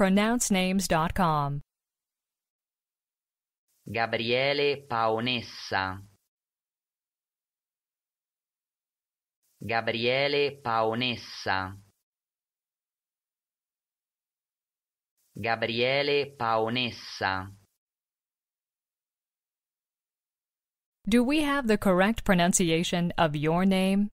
pronouncenames.com. Gabriele Paonessa. Gabriele Paonessa. Gabriele Paonessa. Do we have the correct pronunciation of your name?